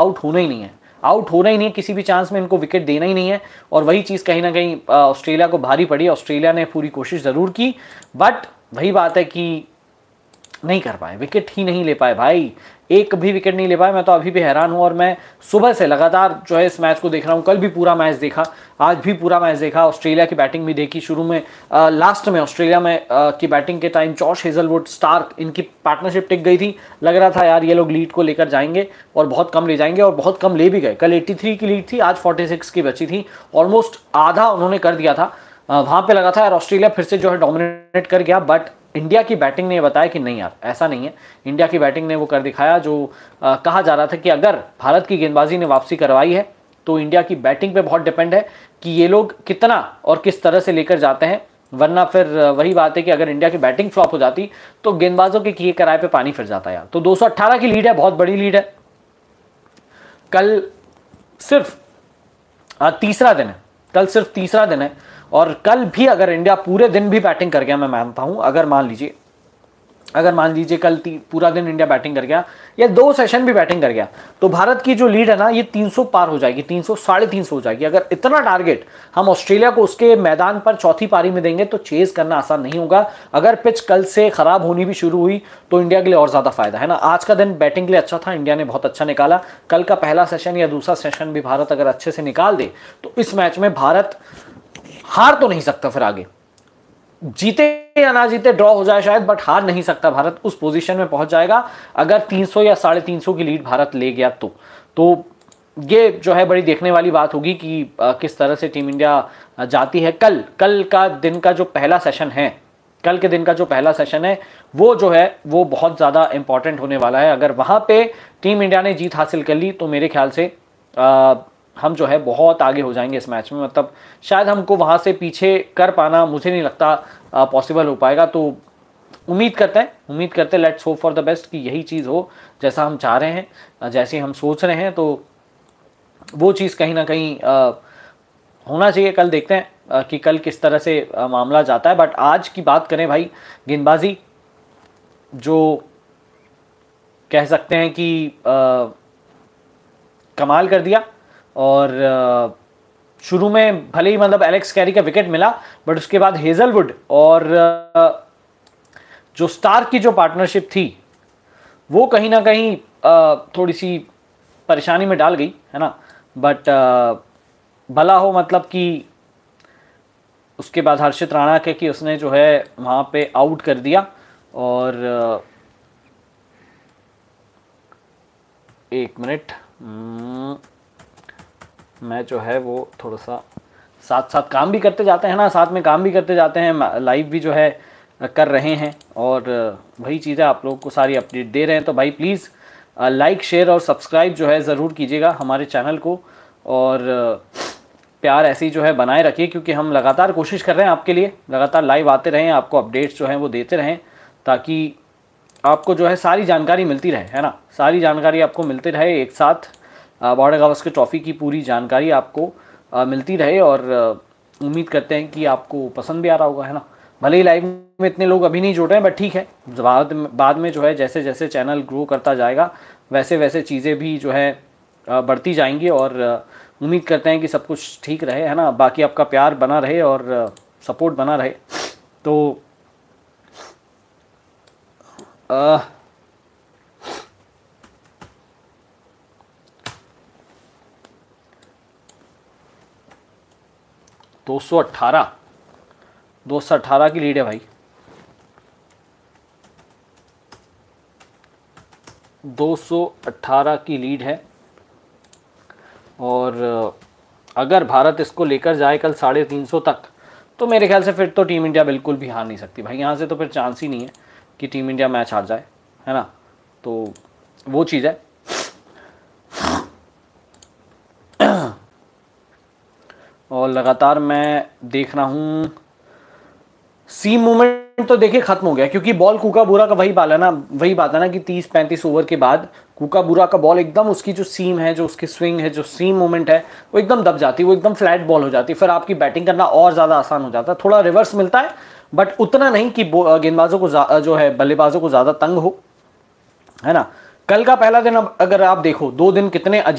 out होना ही नहीं है आउट होना ही नहीं है किसी भी चांस में इनको विकेट देना ही नहीं है और वही चीज़ कहीं ना कहीं ऑस्ट्रेलिया को भारी पड़ी ऑस्ट्रेलिया ने पूरी कोशिश ज़रूर की बट वही बात है कि नहीं कर पाए विकेट ही नहीं ले पाए भाई एक भी विकेट नहीं ले पाए मैं तो अभी भी हैरान हूँ और मैं सुबह से लगातार जो है इस मैच को देख रहा हूँ कल भी पूरा मैच देखा आज भी पूरा मैच देखा ऑस्ट्रेलिया की बैटिंग भी देखी शुरू में आ, लास्ट में ऑस्ट्रेलिया में आ, की बैटिंग के टाइम जॉश हेजलवुड स्टार्क इनकी पार्टनरशिप टिक गई थी लग रहा था यार ये लोग लीड को लेकर जाएंगे और बहुत कम ले जाएंगे और बहुत कम ले भी गए कल एट्टी की लीड थी आज फोर्टी की बची थी ऑलमोस्ट आधा उन्होंने कर दिया था वहाँ पे लगा था यार ऑस्ट्रेलिया फिर से जो है डोमिनेट कर गया बट इंडिया की बैटिंग ने बताया कि नहीं यार ऐसा नहीं है इंडिया की बैटिंग ने वो कर दिखाया जो आ, कहा जा रहा था कि अगर भारत की गेंदबाजी ने वापसी करवाई है तो इंडिया की बैटिंग पे बहुत डिपेंड है कि ये लोग कितना और किस तरह से लेकर जाते हैं वरना फिर वही बात है कि अगर इंडिया की बैटिंग फ्लॉप हो जाती तो गेंदबाजों के किए किराए पे पानी फिर जाता यार तो 218 की लीड है बहुत बड़ी लीड है कल सिर्फ तीसरा दिन है कल सिर्फ तीसरा दिन है और कल भी अगर इंडिया पूरे दिन भी बैटिंग कर गया मैं मानता हूँ अगर मान लीजिए अगर मान लीजिए कल पूरा दिन इंडिया बैटिंग कर गया या दो सेशन भी बैटिंग कर गया तो भारत की जो लीड है ना ये 300 पार हो जाएगी 300 साढ़े तीन हो जाएगी अगर इतना टारगेट हम ऑस्ट्रेलिया को उसके मैदान पर चौथी पारी में देंगे तो चेज करना आसान नहीं होगा अगर पिच कल से खराब होनी भी शुरू हुई तो इंडिया के लिए और ज़्यादा फायदा है ना आज का दिन बैटिंग के लिए अच्छा था इंडिया ने बहुत अच्छा निकाला कल का पहला सेशन या दूसरा सेशन भी भारत अगर अच्छे से निकाल दे तो इस मैच में भारत हार तो नहीं सकता फिर आगे जीते या ना जीते ड्रॉ हो जाए शायद बट हार नहीं सकता भारत उस पोजीशन में पहुंच जाएगा अगर 300 या साढ़े तीन की लीड भारत ले गया तो तो ये जो है बड़ी देखने वाली बात होगी कि आ, किस तरह से टीम इंडिया जाती है कल कल का दिन का जो पहला सेशन है कल के दिन का जो पहला सेशन है वो जो है वो बहुत ज़्यादा इंपॉर्टेंट होने वाला है अगर वहां पे टीम इंडिया ने जीत हासिल कर ली तो मेरे ख्याल से आ, हम जो है बहुत आगे हो जाएंगे इस मैच में मतलब शायद हमको वहाँ से पीछे कर पाना मुझे नहीं लगता पॉसिबल हो पाएगा तो उम्मीद करते हैं उम्मीद करते हैं let's hope for the best कि यही चीज़ हो जैसा हम चाह रहे हैं जैसे हम सोच रहे हैं तो वो चीज़ कहीं ना कहीं आ, होना चाहिए कल देखते हैं आ, कि कल किस तरह से आ, मामला जाता है बट आज की बात करें भाई गेंदबाजी जो कह सकते हैं कि आ, कमाल कर दिया और शुरू में भले ही मतलब एलेक्स कैरी का विकेट मिला बट उसके बाद हेजलवुड और जो स्टार की जो पार्टनरशिप थी वो कहीं ना कहीं थोड़ी सी परेशानी में डाल गई है ना बट भला हो मतलब कि उसके बाद हर्षित राणा के कि उसने जो है वहाँ पे आउट कर दिया और एक मिनट मैं जो है वो थोड़ा सा साथ साथ काम भी करते जाते हैं ना साथ में काम भी करते जाते हैं लाइव भी जो है कर रहे हैं और वही चीज़ें आप लोगों को सारी अपडेट दे रहे हैं तो भाई प्लीज़ लाइक शेयर और सब्सक्राइब जो है ज़रूर कीजिएगा हमारे चैनल को और प्यार ऐसी जो है बनाए रखिए क्योंकि हम लगातार कोशिश कर रहे हैं आपके लिए लगातार लाइव आते रहें आपको अपडेट्स जो हैं वो देते रहें ताकि आपको जो है सारी जानकारी मिलती रहे है ना सारी जानकारी आपको मिलती रहे एक साथ बॉर्डर गावस्कर ट्रॉफ़ी की पूरी जानकारी आपको मिलती रहे और उम्मीद करते हैं कि आपको पसंद भी आ रहा होगा है ना भले ही लाइव में इतने लोग अभी नहीं जुड़ रहे हैं बट ठीक है बाद में बाद में जो है जैसे जैसे चैनल ग्रो करता जाएगा वैसे वैसे चीज़ें भी जो है बढ़ती जाएंगी और उम्मीद करते हैं कि सब कुछ ठीक रहे है ना बाकी आपका प्यार बना रहे और सपोर्ट बना रहे तो आ, दो सौ अट्ठारह दो सौ अट्ठारह की लीड है भाई दो सौ अट्ठारह की लीड है और अगर भारत इसको लेकर जाए कल साढ़े तीन सौ तक तो मेरे ख्याल से फिर तो टीम इंडिया बिल्कुल भी हार नहीं सकती भाई यहाँ से तो फिर चांस ही नहीं है कि टीम इंडिया मैच हार जाए है ना तो वो चीज़ है और लगातार मैं देख रहा हूँ सी मूवमेंट तो देखिए खत्म हो गया क्योंकि बॉल कुका बुरा का वही बाल है ना वही बात है ना कि तीस पैंतीस ओवर के बाद कुका बुरा का बॉल एकदम उसकी जो सीम है जो उसकी स्विंग है जो सीम मूवमेंट है वो एकदम दब जाती है वो एकदम फ्लैट बॉल हो जाती है फिर आपकी बैटिंग करना और ज़्यादा आसान हो जाता है थोड़ा रिवर्स मिलता है बट उतना नहीं कि गेंदबाजों को जो है बल्लेबाजों को ज़्यादा तंग हो है ना कल का पहला दिन अब अगर आप देखो दो दिन कितने अजीब